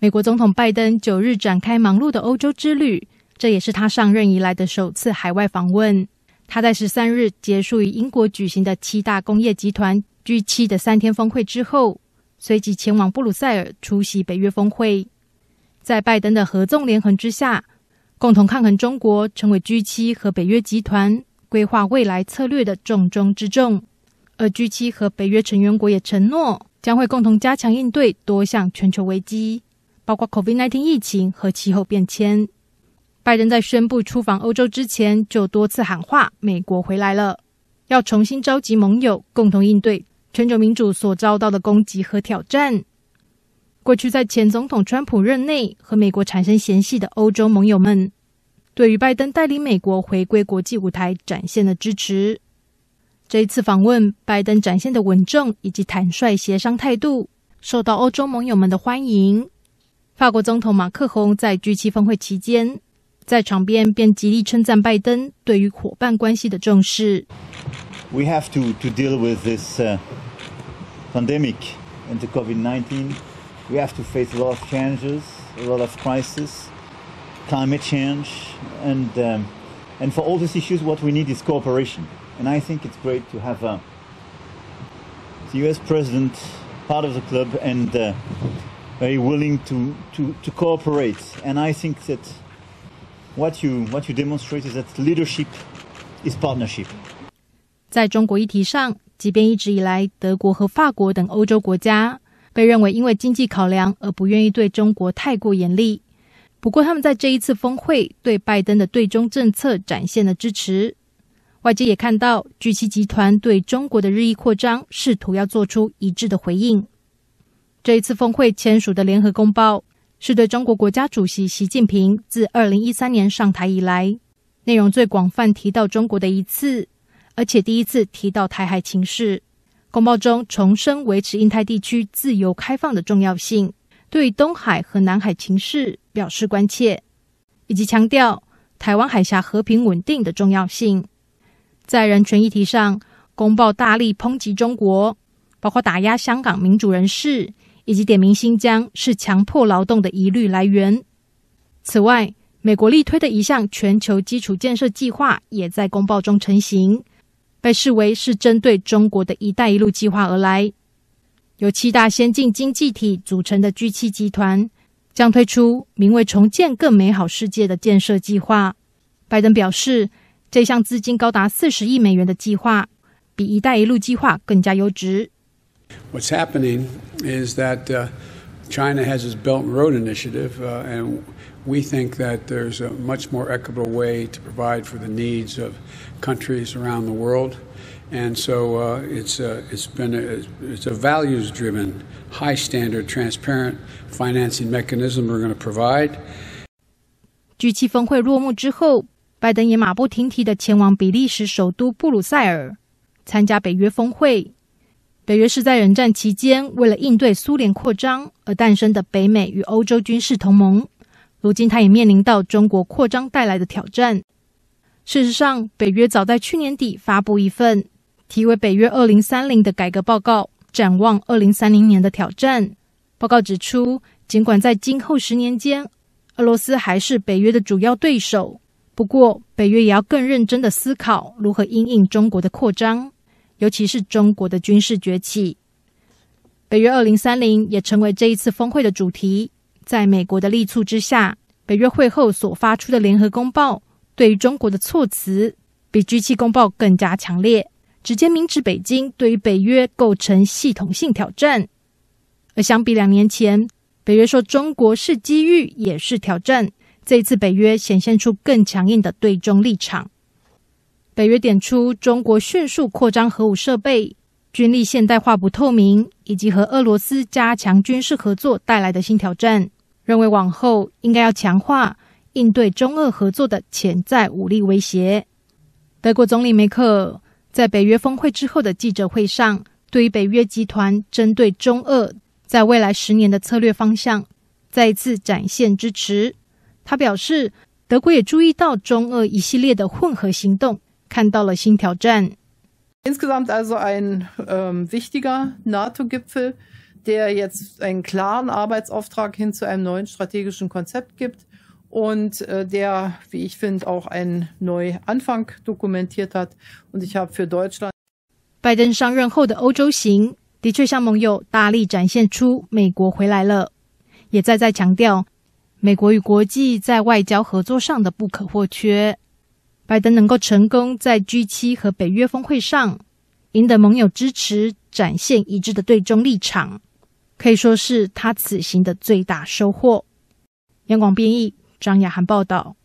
美国总统拜登九日展开忙碌的欧洲之旅，这也是他上任以来的首次海外访问。他在十三日结束与英国举行的七大工业集团 G 七的三天峰会之后，随即前往布鲁塞尔出席北约峰会。在拜登的合纵连横之下，共同抗衡中国成为 G 七和北约集团规划未来策略的重中之重。而 G 七和北约成员国也承诺将会共同加强应对多项全球危机。包括 COVID-19 疫情和气候变迁。拜登在宣布出访欧洲之前，就多次喊话：“美国回来了，要重新召集盟友，共同应对全球民主所遭到的攻击和挑战。”过去在前总统川普任内和美国产生嫌隙的欧洲盟友们，对于拜登带领美国回归国际舞台展现了支持。这一次访问，拜登展现的稳重以及坦率协商态度，受到欧洲盟友们的欢迎。法国总统马克宏在 G7 峰会期间，在场边便极力称赞拜登对于伙伴关系的重视。We have to to deal with this uh, pandemic and the COVID-19. We have to face a lot of challenges, a lot of crises, climate change, and um, and for all these issues, what we need is cooperation. And I think it's great to have uh, the U.S. president part of the club and. Uh, a r y willing to to to cooperate and i think that what you what you demonstrated that leadership is partnership 在中国议题上，即便一直以来德国和法国等欧洲国家被认为因为经济考量而不愿意对中国太过严厉，不过他们在这一次峰会对拜登的对中政策展现了支持，外界也看到 G7 集团对中国的日益扩张试图要做出一致的回应。这一次峰会签署的联合公报，是对中国国家主席习近平自二零一三年上台以来内容最广泛提到中国的一次，而且第一次提到台海情势。公报中重申维持印太地区自由开放的重要性，对东海和南海情势表示关切，以及强调台湾海峡和平稳定的重要性。在人权议题上，公报大力抨击中国，包括打压香港民主人士。以及点名新疆是强迫劳动的疑虑来源。此外，美国力推的一项全球基础建设计划也在公报中成型，被视为是针对中国的一带一路计划而来。由七大先进经济体组成的 G 七集团将推出名为“重建更美好世界”的建设计划。拜登表示，这项资金高达四十亿美元的计划，比“一带一路”计划更加优质。What's happening is that uh, China has its Belt and Road Initiative, uh, and we think that there's a much more equitable way to provide for the needs of countries around the world. And so uh, it's, a, uh, it's been a, it's a values driven, high standard, transparent financing mechanism we're going to provide. 据其峰会落幕之后，拜登也马不停蹄地前往比利时首都布鲁塞尔，参加北约峰会。北约是在冷战期间为了应对苏联扩张而诞生的北美与欧洲军事同盟。如今，它也面临到中国扩张带来的挑战。事实上，北约早在去年底发布一份题为《北约2030》的改革报告，展望2030年的挑战。报告指出，尽管在今后十年间，俄罗斯还是北约的主要对手，不过，北约也要更认真的思考如何因应中国的扩张。尤其是中国的军事崛起，北约二零三零也成为这一次峰会的主题。在美国的力促之下，北约会后所发出的联合公报，对于中国的措辞比 G 七公报更加强烈，直接明指北京对于北约构成系统性挑战。而相比两年前，北约说中国是机遇也是挑战，这一次北约显现出更强硬的对中立场。北约点出中国迅速扩张核武设备、军力现代化不透明，以及和俄罗斯加强军事合作带来的新挑战，认为往后应该要强化应对中俄合作的潜在武力威胁。德国总理梅克在北约峰会之后的记者会上，对于北约集团针对中俄在未来十年的策略方向，再一次展现支持。他表示，德国也注意到中俄一系列的混合行动。看到了新挑战。insgesamt also ein wichtiger NATO-Gipfel, der jetzt einen klaren Arbeitsauftrag hin zu einem neuen strategischen Konzept gibt und der, wie ich finde, auch einen Neuanfang dokumentiert hat. Und ich habe für Deutschland. 拜登上任后的欧洲行，的确向盟友大力展现出美国回来了，也再再强调美国与国际在外交合作上的不可或缺。拜登能够成功在 G 七和北约峰会上赢得盟友支持，展现一致的对中立场，可以说是他此行的最大收获。杨广编译，张雅涵报道。